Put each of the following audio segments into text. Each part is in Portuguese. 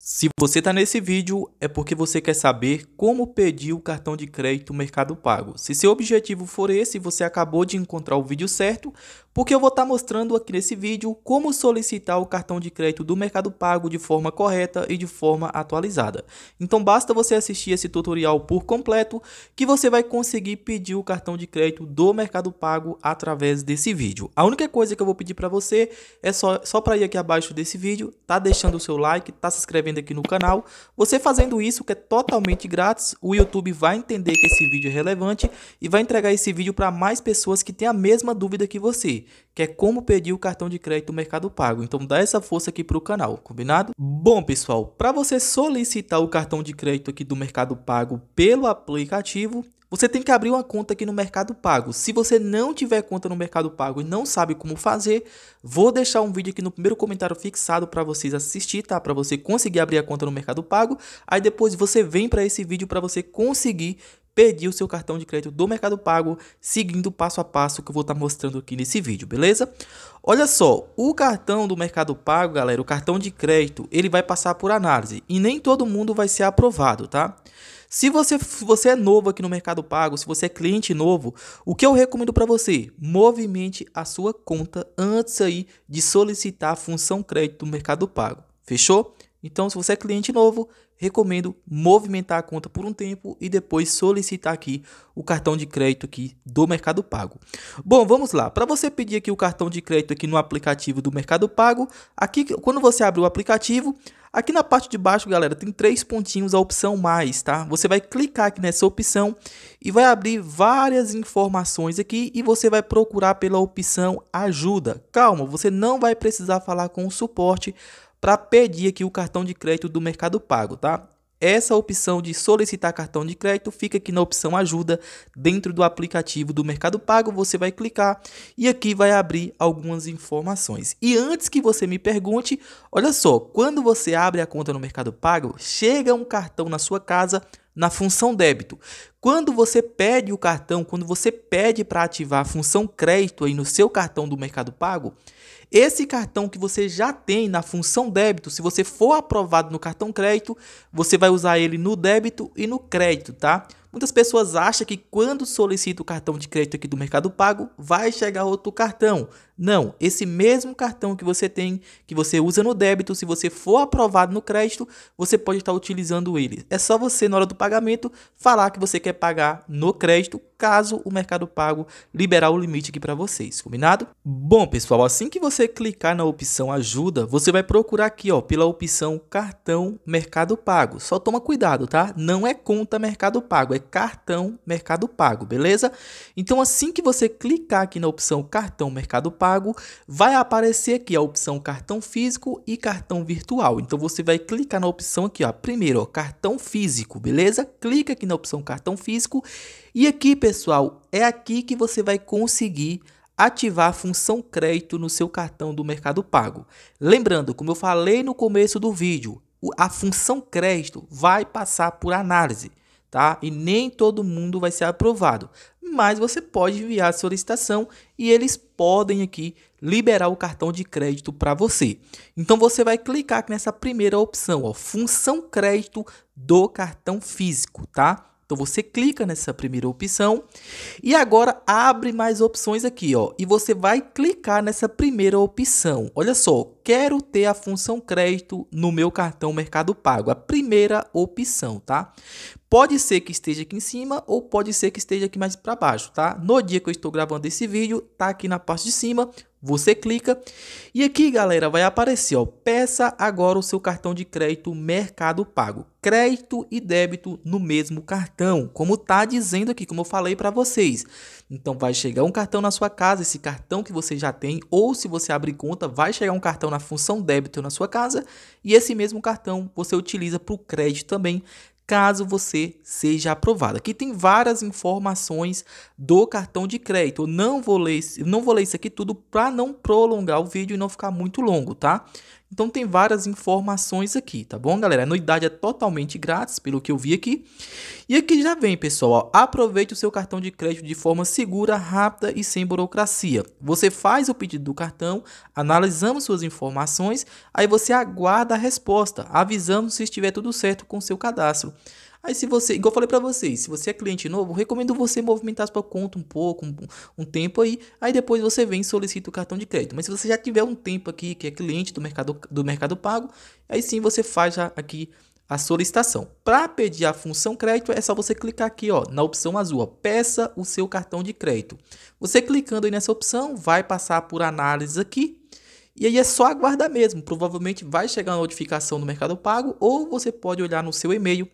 Se você está nesse vídeo, é porque você quer saber como pedir o cartão de crédito Mercado Pago. Se seu objetivo for esse, você acabou de encontrar o vídeo certo, porque eu vou estar tá mostrando aqui nesse vídeo como solicitar o cartão de crédito do Mercado Pago de forma correta e de forma atualizada. Então basta você assistir esse tutorial por completo que você vai conseguir pedir o cartão de crédito do Mercado Pago através desse vídeo. A única coisa que eu vou pedir para você é só, só para ir aqui abaixo desse vídeo, tá deixando o seu like, tá se inscrevendo inscrevendo aqui no canal. Você fazendo isso, que é totalmente grátis, o YouTube vai entender que esse vídeo é relevante e vai entregar esse vídeo para mais pessoas que têm a mesma dúvida que você, que é como pedir o cartão de crédito do Mercado Pago. Então dá essa força aqui para o canal, combinado? Bom, pessoal, para você solicitar o cartão de crédito aqui do Mercado Pago pelo aplicativo, você tem que abrir uma conta aqui no Mercado Pago. Se você não tiver conta no Mercado Pago e não sabe como fazer, vou deixar um vídeo aqui no primeiro comentário fixado para vocês assistir, tá? Para você conseguir abrir a conta no Mercado Pago. Aí depois você vem para esse vídeo para você conseguir pedir o seu cartão de crédito do Mercado Pago, seguindo passo a passo que eu vou estar tá mostrando aqui nesse vídeo, beleza? Olha só, o cartão do Mercado Pago, galera, o cartão de crédito, ele vai passar por análise e nem todo mundo vai ser aprovado, tá? Se você, você é novo aqui no Mercado Pago, se você é cliente novo, o que eu recomendo para você? Movimente a sua conta antes aí de solicitar a função crédito do Mercado Pago. Fechou? Então, se você é cliente novo, recomendo movimentar a conta por um tempo e depois solicitar aqui o cartão de crédito aqui do Mercado Pago. Bom, vamos lá. Para você pedir aqui o cartão de crédito aqui no aplicativo do Mercado Pago, aqui quando você abre o aplicativo, aqui na parte de baixo, galera, tem três pontinhos a opção mais, tá? Você vai clicar aqui nessa opção e vai abrir várias informações aqui e você vai procurar pela opção ajuda. Calma, você não vai precisar falar com o suporte para pedir aqui o cartão de crédito do Mercado Pago, tá? Essa opção de solicitar cartão de crédito fica aqui na opção ajuda dentro do aplicativo do Mercado Pago. Você vai clicar e aqui vai abrir algumas informações. E antes que você me pergunte, olha só, quando você abre a conta no Mercado Pago, chega um cartão na sua casa na função débito. Quando você pede o cartão, quando você pede para ativar a função crédito aí no seu cartão do Mercado Pago, esse cartão que você já tem na função débito, se você for aprovado no cartão crédito, você vai usar ele no débito e no crédito, tá? Muitas pessoas acham que quando solicita o cartão de crédito aqui do Mercado Pago, vai chegar outro cartão. Não, esse mesmo cartão que você tem, que você usa no débito, se você for aprovado no crédito, você pode estar utilizando ele. É só você, na hora do pagamento, falar que você quer pagar no crédito, caso o Mercado Pago liberar o limite aqui para vocês, combinado? Bom, pessoal, assim que você clicar na opção ajuda, você vai procurar aqui, ó, pela opção cartão Mercado Pago. Só toma cuidado, tá? Não é conta Mercado Pago, é cartão Mercado Pago, beleza? Então assim que você clicar aqui na opção cartão Mercado Pago, vai aparecer aqui a opção cartão físico e cartão virtual. Então você vai clicar na opção aqui, ó, primeiro, ó, cartão físico, beleza? Clica aqui na opção cartão físico e aqui, pessoal, é aqui que você vai conseguir ativar a função crédito no seu cartão do Mercado Pago. Lembrando, como eu falei no começo do vídeo, a função crédito vai passar por análise tá? E nem todo mundo vai ser aprovado, mas você pode enviar a solicitação e eles podem aqui liberar o cartão de crédito para você. Então você vai clicar aqui nessa primeira opção, ó, função crédito do cartão físico, tá? Então você clica nessa primeira opção e agora abre mais opções aqui, ó. E você vai clicar nessa primeira opção. Olha só, quero ter a função crédito no meu cartão Mercado Pago. A primeira opção, tá? Pode ser que esteja aqui em cima ou pode ser que esteja aqui mais para baixo, tá? No dia que eu estou gravando esse vídeo, tá aqui na parte de cima, você clica e aqui, galera, vai aparecer, ó, peça agora o seu cartão de crédito Mercado Pago. Crédito e débito no mesmo cartão, como tá dizendo aqui, como eu falei para vocês. Então vai chegar um cartão na sua casa, esse cartão que você já tem, ou se você abrir conta, vai chegar um cartão na função débito na sua casa, e esse mesmo cartão você utiliza para o crédito também, caso você seja aprovado. Aqui tem várias informações do cartão de crédito. Eu não vou ler, não vou ler isso aqui tudo para não prolongar o vídeo e não ficar muito longo, tá? Então tem várias informações aqui, tá bom, galera? A anuidade é totalmente grátis, pelo que eu vi aqui. E aqui já vem, pessoal, ó, aproveite o seu cartão de crédito de forma segura, rápida e sem burocracia. Você faz o pedido do cartão, analisamos suas informações, aí você aguarda a resposta, avisando se estiver tudo certo com seu cadastro. Aí se você, igual eu falei para vocês, se você é cliente novo, recomendo você movimentar sua conta um pouco, um, um, tempo aí, aí depois você vem e solicita o cartão de crédito. Mas se você já tiver um tempo aqui que é cliente do mercado do Mercado Pago, aí sim você faz a, aqui a solicitação. Para pedir a função crédito é só você clicar aqui, ó, na opção azul, ó, peça o seu cartão de crédito. Você clicando aí nessa opção, vai passar por análise aqui. E aí é só aguardar mesmo. Provavelmente vai chegar a notificação do Mercado Pago ou você pode olhar no seu e-mail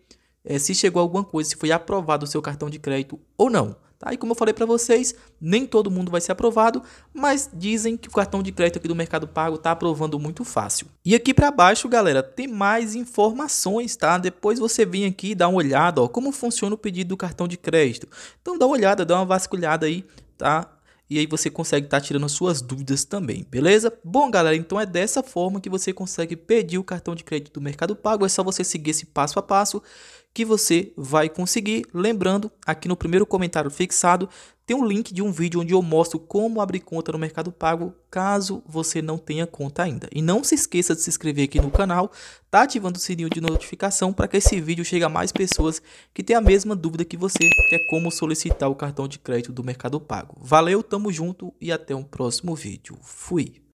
é, se chegou alguma coisa, se foi aprovado o seu cartão de crédito ou não. Tá? E como eu falei para vocês, nem todo mundo vai ser aprovado, mas dizem que o cartão de crédito aqui do Mercado Pago está aprovando muito fácil. E aqui para baixo, galera, tem mais informações, tá? Depois você vem aqui e dá uma olhada, ó, como funciona o pedido do cartão de crédito. Então dá uma olhada, dá uma vasculhada aí, tá? E aí você consegue estar tá tirando suas dúvidas também, beleza? Bom, galera, então é dessa forma que você consegue pedir o cartão de crédito do Mercado Pago. É só você seguir esse passo a passo que você vai conseguir. Lembrando, aqui no primeiro comentário fixado tem um link de um vídeo onde eu mostro como abrir conta no Mercado Pago, caso você não tenha conta ainda. E não se esqueça de se inscrever aqui no canal, tá ativando o sininho de notificação para que esse vídeo chegue a mais pessoas que têm a mesma dúvida que você, que é como solicitar o cartão de crédito do Mercado Pago. Valeu, tamo junto e até um próximo vídeo. Fui!